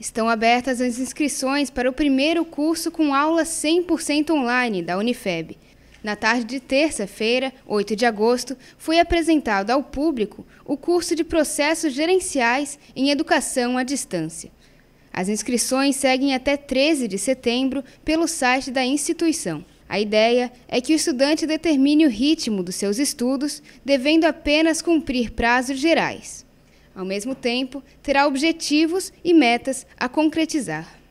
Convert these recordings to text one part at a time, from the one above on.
Estão abertas as inscrições para o primeiro curso com aula 100% online da Unifeb. Na tarde de terça-feira, 8 de agosto, foi apresentado ao público o curso de Processos Gerenciais em Educação à Distância. As inscrições seguem até 13 de setembro pelo site da instituição. A ideia é que o estudante determine o ritmo dos seus estudos, devendo apenas cumprir prazos gerais. Ao mesmo tempo, terá objetivos e metas a concretizar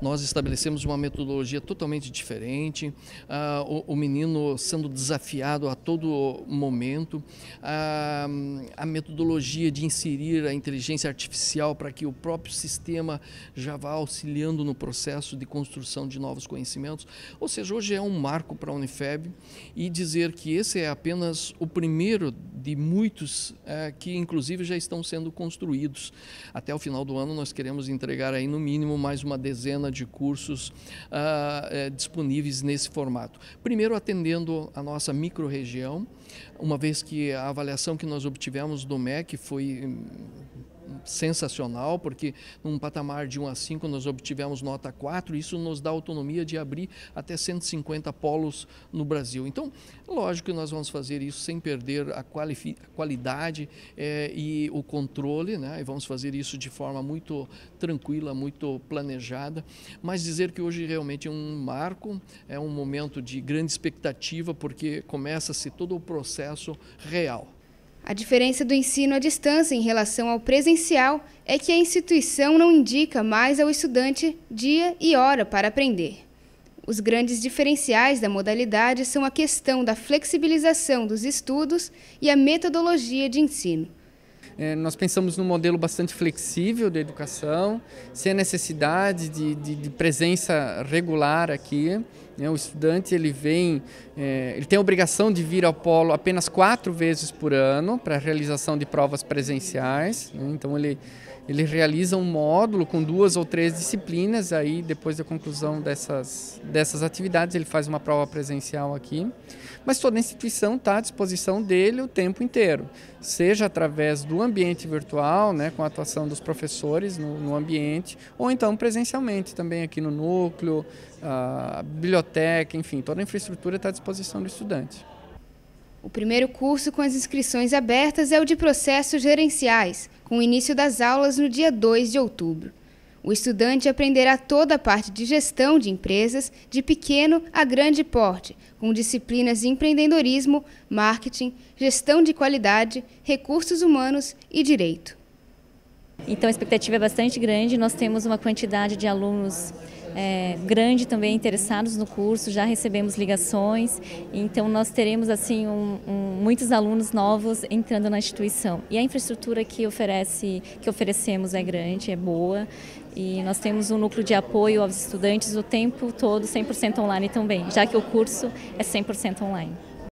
nós estabelecemos uma metodologia totalmente diferente, ah, o, o, menino sendo desafiado a todo momento, ah, a metodologia de inserir a inteligência artificial para que o próprio sistema já vá auxiliando no processo de construção de novos conhecimentos. Ou seja, hoje é um marco para a Unifeb e dizer que esse é apenas o primeiro de muitos ah, que, inclusive, já estão sendo construídos. Até o final do ano, nós queremos entregar aí, no mínimo, mais uma dezena de cursos é, disponíveis nesse formato. Primeiro, atendendo a nossa microrregião, uma vez que a avaliação que nós obtivemos do MEC foi hum, sensacional, porque num patamar de 1 a 5 nós obtivemos nota 4, isso nos dá autonomia de abrir até 150 polos no Brasil. Então, lógico que nós vamos fazer isso sem perder a, qualidade é, e o controle, né? e vamos fazer isso de forma muito tranquila, muito planejada, mas dizer que hoje realmente é um marco, é um momento de grande expectativa, porque começa-se todo o processo real. A diferença do ensino à distância em relação ao presencial é que a instituição não indica mais ao estudante dia e hora para aprender. Os grandes diferenciais da modalidade são a questão da flexibilização dos estudos e a metodologia de ensino. É, nós pensamos num modelo bastante flexível de educação, sem a necessidade de, de, de presença regular aqui. Né? O estudante ele vem, é, ele tem a obrigação de vir ao polo apenas quatro vezes por ano para a realização de provas presenciais. Né? Então ele ele realiza um módulo com duas ou três disciplinas. Aí depois da conclusão dessas dessas atividades ele faz uma prova presencial aqui. Mas toda a instituição está à disposição dele o tempo inteiro, seja através do ambiente virtual, né, com a atuação dos professores no, no ambiente, ou então presencialmente também aqui no núcleo, a biblioteca biblioteca, enfim, toda a infraestrutura está à disposição do estudante. O primeiro curso com as inscrições abertas é o de processos gerenciais, com o início das aulas no dia 2 de outubro. O estudante aprenderá toda a parte de gestão de empresas, de pequeno a grande porte, com disciplinas de empreendedorismo, marketing, gestão de qualidade, recursos humanos e direito. Então a expectativa é bastante grande, nós temos uma quantidade de alunos é, grande também interessados no curso, já recebemos ligações, então nós teremos assim um, um, muitos alunos novos entrando na instituição. E a infraestrutura que oferece, que oferecemos é grande, é boa, e nós temos um núcleo de apoio aos estudantes o tempo todo 100% online também, já que o curso é 100% online.